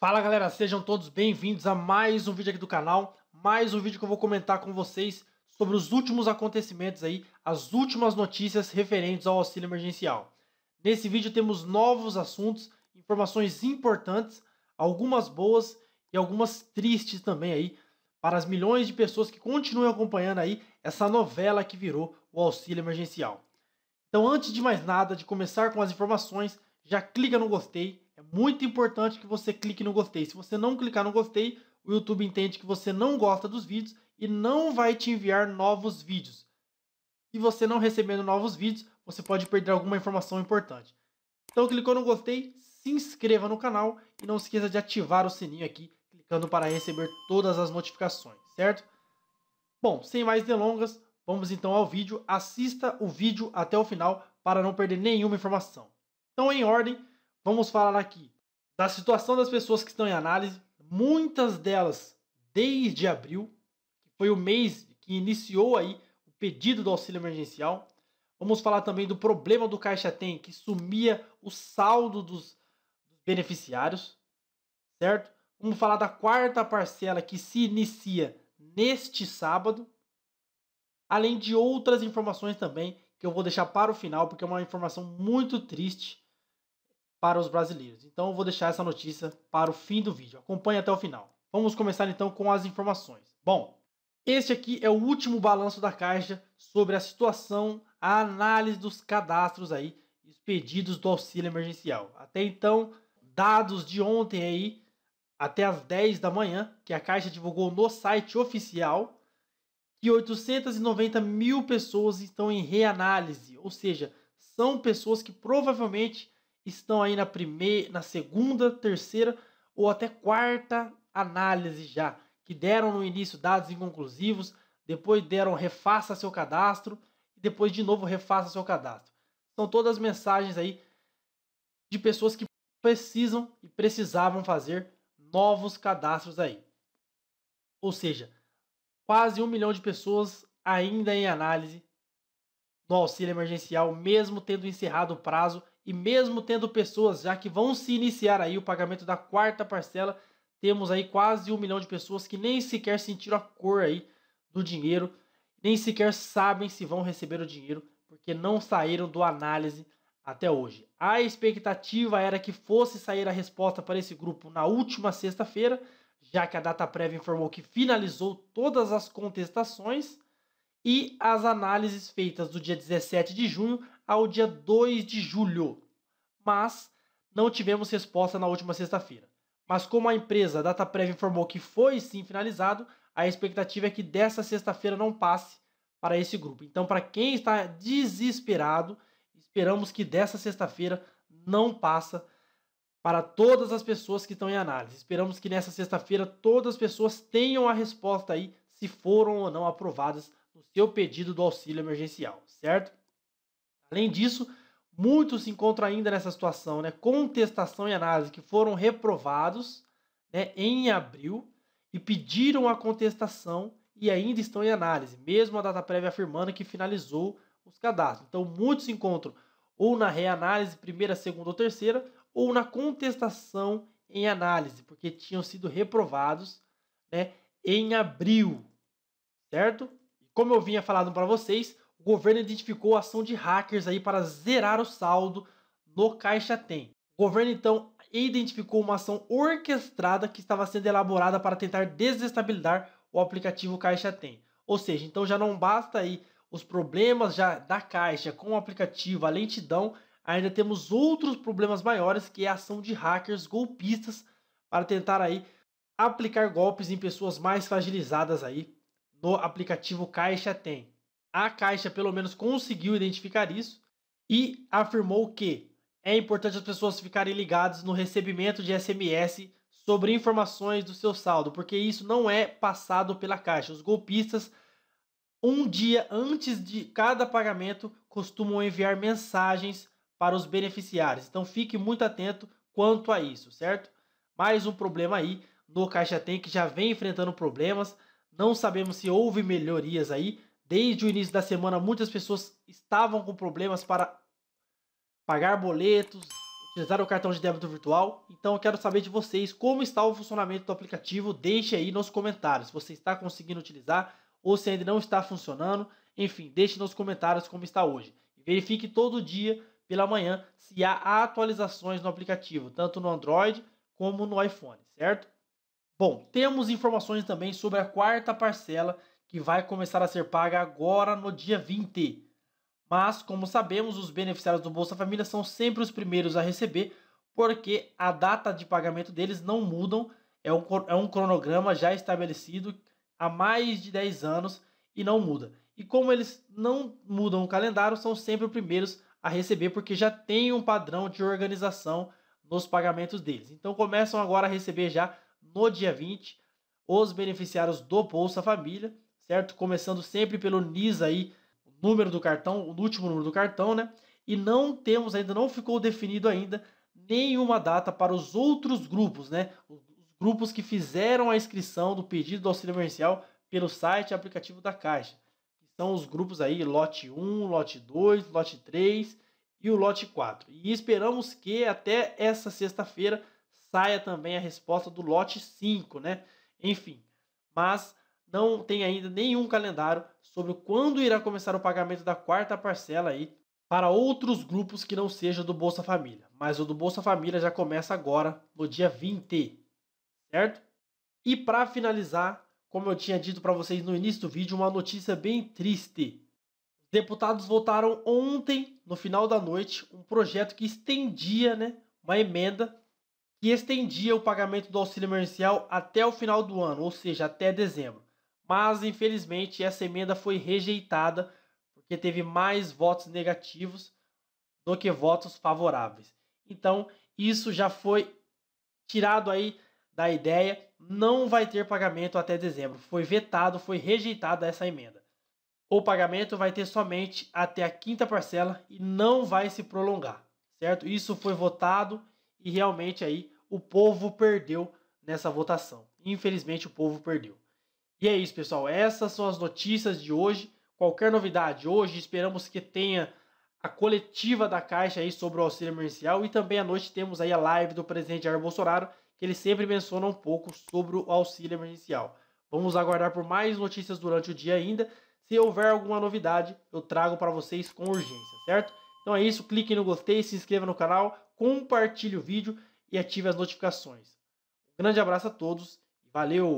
Fala galera, sejam todos bem-vindos a mais um vídeo aqui do canal, mais um vídeo que eu vou comentar com vocês sobre os últimos acontecimentos aí, as últimas notícias referentes ao auxílio emergencial. Nesse vídeo temos novos assuntos, informações importantes, algumas boas e algumas tristes também aí, para as milhões de pessoas que continuem acompanhando aí essa novela que virou o auxílio emergencial. Então antes de mais nada, de começar com as informações, já clica no gostei, é muito importante que você clique no gostei. Se você não clicar no gostei, o YouTube entende que você não gosta dos vídeos e não vai te enviar novos vídeos. E você não recebendo novos vídeos, você pode perder alguma informação importante. Então clicou no gostei, se inscreva no canal e não se esqueça de ativar o sininho aqui, clicando para receber todas as notificações, certo? Bom, sem mais delongas, vamos então ao vídeo. Assista o vídeo até o final para não perder nenhuma informação. Então, em ordem, Vamos falar aqui da situação das pessoas que estão em análise. Muitas delas desde abril, que foi o mês que iniciou aí o pedido do auxílio emergencial. Vamos falar também do problema do Caixa Tem, que sumia o saldo dos beneficiários, certo? Vamos falar da quarta parcela que se inicia neste sábado, além de outras informações também que eu vou deixar para o final, porque é uma informação muito triste para os brasileiros. Então eu vou deixar essa notícia para o fim do vídeo. Acompanhe até o final. Vamos começar então com as informações. Bom, este aqui é o último balanço da Caixa sobre a situação, a análise dos cadastros aí, os pedidos do auxílio emergencial. Até então, dados de ontem aí, até as 10 da manhã, que a Caixa divulgou no site oficial, que 890 mil pessoas estão em reanálise, ou seja, são pessoas que provavelmente estão aí na primeira, na segunda, terceira ou até quarta análise já, que deram no início dados inconclusivos, depois deram refaça seu cadastro e depois de novo refaça seu cadastro. São todas mensagens aí de pessoas que precisam e precisavam fazer novos cadastros aí. Ou seja, quase um milhão de pessoas ainda em análise no auxílio emergencial, mesmo tendo encerrado o prazo e mesmo tendo pessoas, já que vão se iniciar aí o pagamento da quarta parcela, temos aí quase um milhão de pessoas que nem sequer sentiram a cor aí do dinheiro, nem sequer sabem se vão receber o dinheiro, porque não saíram do análise até hoje. A expectativa era que fosse sair a resposta para esse grupo na última sexta-feira, já que a data prévia informou que finalizou todas as contestações e as análises feitas do dia 17 de junho ao dia 2 de julho. Mas não tivemos resposta na última sexta-feira. Mas como a empresa DataPrev informou que foi sim finalizado, a expectativa é que dessa sexta-feira não passe para esse grupo. Então, para quem está desesperado, esperamos que dessa sexta-feira não passa para todas as pessoas que estão em análise. Esperamos que nessa sexta-feira todas as pessoas tenham a resposta aí se foram ou não aprovadas no seu pedido do auxílio emergencial, certo? Além disso, muitos se encontram ainda nessa situação, né? Contestação e análise que foram reprovados né, em abril e pediram a contestação e ainda estão em análise, mesmo a data prévia afirmando que finalizou os cadastros. Então, muitos se encontram ou na reanálise, primeira, segunda ou terceira, ou na contestação em análise, porque tinham sido reprovados né, em abril, certo? Como eu vinha falando para vocês, o governo identificou a ação de hackers aí para zerar o saldo no Caixa Tem. O governo então identificou uma ação orquestrada que estava sendo elaborada para tentar desestabilizar o aplicativo Caixa Tem. Ou seja, então já não basta aí os problemas já da Caixa com o aplicativo, a lentidão, ainda temos outros problemas maiores que é a ação de hackers golpistas para tentar aí aplicar golpes em pessoas mais fragilizadas aí no aplicativo Caixa tem. A Caixa, pelo menos, conseguiu identificar isso e afirmou que é importante as pessoas ficarem ligadas no recebimento de SMS sobre informações do seu saldo, porque isso não é passado pela Caixa. Os golpistas, um dia antes de cada pagamento, costumam enviar mensagens para os beneficiários. Então fique muito atento quanto a isso, certo? Mais um problema aí no Caixa Tem que já vem enfrentando problemas. Não sabemos se houve melhorias aí. Desde o início da semana, muitas pessoas estavam com problemas para pagar boletos, utilizar o cartão de débito virtual. Então eu quero saber de vocês como está o funcionamento do aplicativo. Deixe aí nos comentários se você está conseguindo utilizar ou se ainda não está funcionando. Enfim, deixe nos comentários como está hoje. Verifique todo dia pela manhã se há atualizações no aplicativo, tanto no Android como no iPhone, certo? Bom, temos informações também sobre a quarta parcela que vai começar a ser paga agora no dia 20. Mas, como sabemos, os beneficiários do Bolsa Família são sempre os primeiros a receber, porque a data de pagamento deles não mudam, é um, é um cronograma já estabelecido há mais de 10 anos e não muda. E como eles não mudam o calendário, são sempre os primeiros a receber, porque já tem um padrão de organização nos pagamentos deles. Então começam agora a receber já no dia 20 os beneficiários do Bolsa Família, certo? Começando sempre pelo NIS aí, o número do cartão, o último número do cartão, né? E não temos ainda, não ficou definido ainda nenhuma data para os outros grupos, né? Os grupos que fizeram a inscrição do pedido do auxílio emergencial pelo site e aplicativo da Caixa. São os grupos aí, lote 1, lote 2, lote 3 e o lote 4. E esperamos que até essa sexta-feira saia também a resposta do lote 5, né? Enfim, mas não tem ainda nenhum calendário sobre quando irá começar o pagamento da quarta parcela aí para outros grupos que não seja do Bolsa Família. Mas o do Bolsa Família já começa agora, no dia 20, certo? E para finalizar, como eu tinha dito para vocês no início do vídeo, uma notícia bem triste. Os deputados votaram ontem, no final da noite, um projeto que estendia né, uma emenda que estendia o pagamento do auxílio emergencial até o final do ano, ou seja, até dezembro. Mas, infelizmente, essa emenda foi rejeitada porque teve mais votos negativos do que votos favoráveis. Então, isso já foi tirado aí da ideia, não vai ter pagamento até dezembro. Foi vetado, foi rejeitada essa emenda. O pagamento vai ter somente até a quinta parcela e não vai se prolongar, certo? Isso foi votado e realmente aí o povo perdeu nessa votação. Infelizmente o povo perdeu. E é isso, pessoal. Essas são as notícias de hoje. Qualquer novidade hoje, esperamos que tenha a coletiva da Caixa aí sobre o auxílio emergencial e também à noite temos aí a live do presidente Jair Bolsonaro, que ele sempre menciona um pouco sobre o auxílio emergencial. Vamos aguardar por mais notícias durante o dia ainda. Se houver alguma novidade, eu trago para vocês com urgência, certo? Então é isso, clique no gostei, se inscreva no canal, compartilhe o vídeo e ative as notificações. Um grande abraço a todos e valeu!